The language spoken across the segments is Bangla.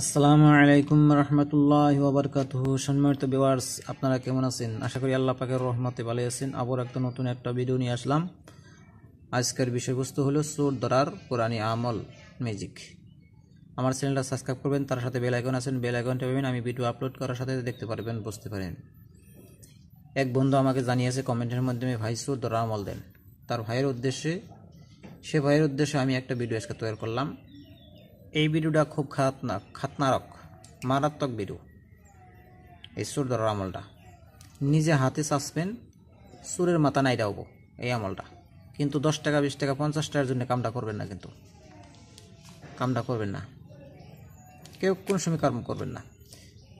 আসসালামু আলাইকুম রহমতুল্লাহ ওবরকাতহ সম্মানিত বিওয়ার্স আপনারা কেমন আছেন আশা করি আল্লাহ পাকের রহমতে ভালো আছেন আবার একটা নতুন একটা ভিডিও নিয়ে আসলাম আজকের বিষয়বস্তু হলো সুর দরার কোরআনী আমল ম্যাজিক আমার চ্যানেলটা সাবস্ক্রাইব করবেন তার সাথে বেল আছেন বেল আইকনটা পাবেন আমি ভিডিও আপলোড করার সাথে দেখতে পারবেন বুঝতে পারেন এক বন্ধু আমাকে জানিয়েছে কমেন্টের মাধ্যমে ভাই সুর দরার আমল দেন তার ভাইয়ের উদ্দেশ্যে সে ভাইয়ের উদ্দেশ্যে আমি একটা ভিডিও আজকে তৈরি করলাম এই বিরুটা খুব খাতনা খাতনারক মারাত্মক বিরু এই সুর ধরার আমলটা নিজে হাতে চাষবেন সুরের মাথা নাই হবো এই আমলটা কিন্তু দশ টাকা বিশ টাকা পঞ্চাশ টাকার জন্য কামটা করবেন না কিন্তু কামটা করবেন না কেউ কোন সময় কর্ম করবেন না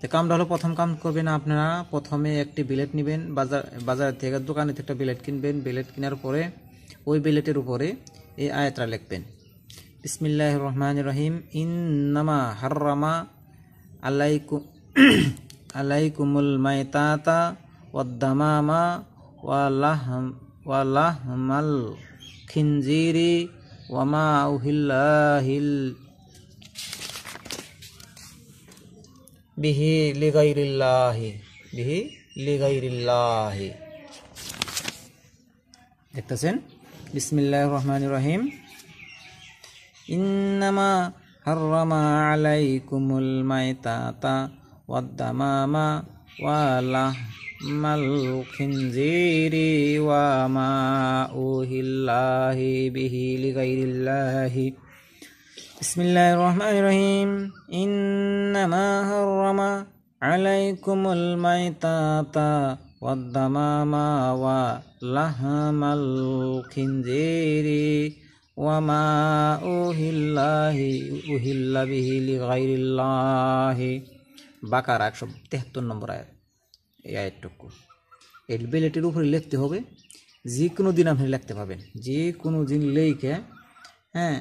তো কামটা হলো প্রথম কাম করবেন আপনারা প্রথমে একটি বিলেট নেবেন বাজার বাজার থেকে দোকানে থেকে একটা বিলেট কিনবেন বিলেট কেনার পরে ওই বিলেটের উপরে এই আয়াতরা লিখবেন Bismillahirrahmanirrahim. Innama harrama alaikum alaikumul maitata waddamama walahm walahmal khinziri wama uhillahil bihi ligairillahi bihi ligairillahi দেখতেছেন বিসমিল্লাহির Bismillahirrahmanirrahim إنما حرم عليكم الميتة والدمام ولحم الخنزير وما الله به لغير الله بسم الله الرحمن الرحيم إنما حرم عليكم الميتة والدمام ولحم الخنزير وما أهل أهل به لغير الله বাকার একশো তেহাত্তর নম্বর আয়াত এই আয়াতটুকু এই বেলেটের উপরে লিখতে হবে যে কোনো দিন আপনি লিখতে পাবেন যে কোনো দিন লেখে হ্যাঁ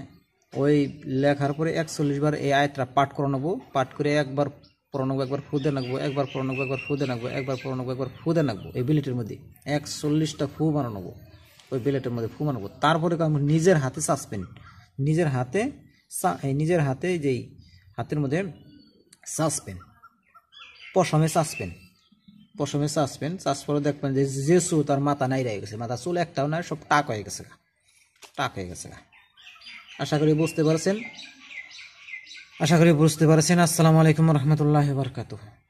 ওই লেখার পরে একচল্লিশ বার এই আয়াতটা পাঠ করে নেবো পাঠ করে একবার পরে নেবো একবার ফুদে নাকবো একবার পরে নেবো একবার ফুদে নাকবো একবার পরে নেবো একবার ফুদে নাকবো এই বিলেটের মধ্যে একচল্লিশটা ফু বানানো নেবো ওই বেলেটের মধ্যে ফুমানবো তারপরে তারপরে নিজের হাতে সাসপেন্ড নিজের হাতে নিজের হাতে যেই হাতের মধ্যে চাচবেন পশমে চাচবেন পশমে চাচবেন চাষ পরে দেখবেন যে জেসু তার মাথা নাই রয়ে গেছে মাথা চুল একটাও নাই সব টাক হয়ে গেছে টাক হয়ে গেছে আশা করি বুঝতে পারছেন আশা করি বুঝতে পারছেন আসসালামু আলাইকুম রহমতুল্লাহ বারকাতু